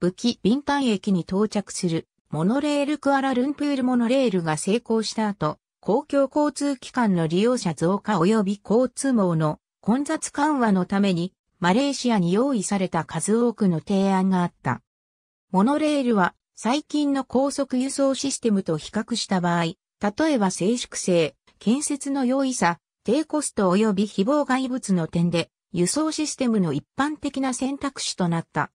武器敏感駅に到着するモノレールクアラルンプールモノレールが成功した後、公共交通機関の利用者増加及び交通網の混雑緩和のために、マレーシアに用意された数多くの提案があった。モノレールは最近の高速輸送システムと比較した場合、例えば静粛性、建設の容易さ、低コスト及び非妨害物の点で、輸送システムの一般的な選択肢となった。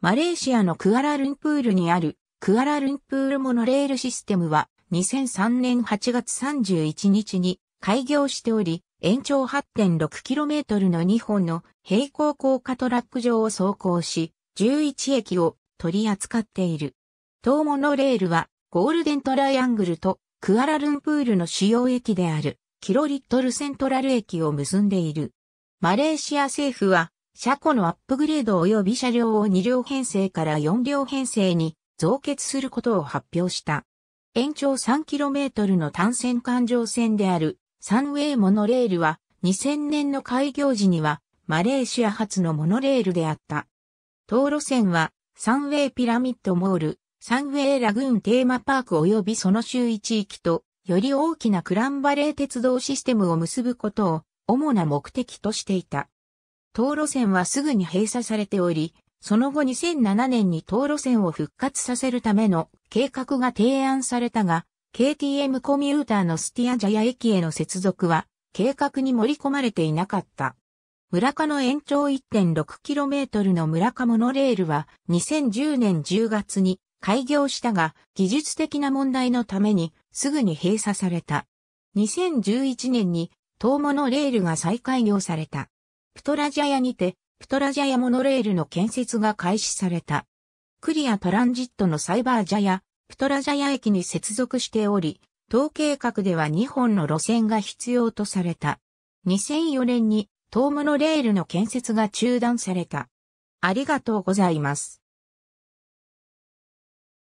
マレーシアのクアラルンプールにあるクアラルンプールモノレールシステムは2003年8月31日に開業しており、延長 8.6km の2本の平行高架トラック上を走行し、11駅を取り扱っている。東モノレールはゴールデントライアングルとクアラルンプールの主要駅であるキロリットルセントラル駅を結んでいる。マレーシア政府は車庫のアップグレード及び車両を2両編成から4両編成に増結することを発表した。延長 3km の単線環状線であるサンウェイモノレールは2000年の開業時にはマレーシア発のモノレールであった。道路線はサンウェイピラミッドモール、サンウェイラグーンテーマパーク及びその周囲地域とより大きなクランバレー鉄道システムを結ぶことを主な目的としていた。東路線はすぐに閉鎖されており、その後2007年に東路線を復活させるための計画が提案されたが、KTM コミューターのスティアジャヤ駅への接続は計画に盛り込まれていなかった。村下の延長 1.6km の村下モノレールは2010年10月に開業したが技術的な問題のためにすぐに閉鎖された。2011年に東モノレールが再開業された。プトラジャヤにて、プトラジャヤモノレールの建設が開始された。クリアトランジットのサイバージャヤ、プトラジャヤ駅に接続しており、統計画では2本の路線が必要とされた。2004年に、東モノレールの建設が中断された。ありがとうございます。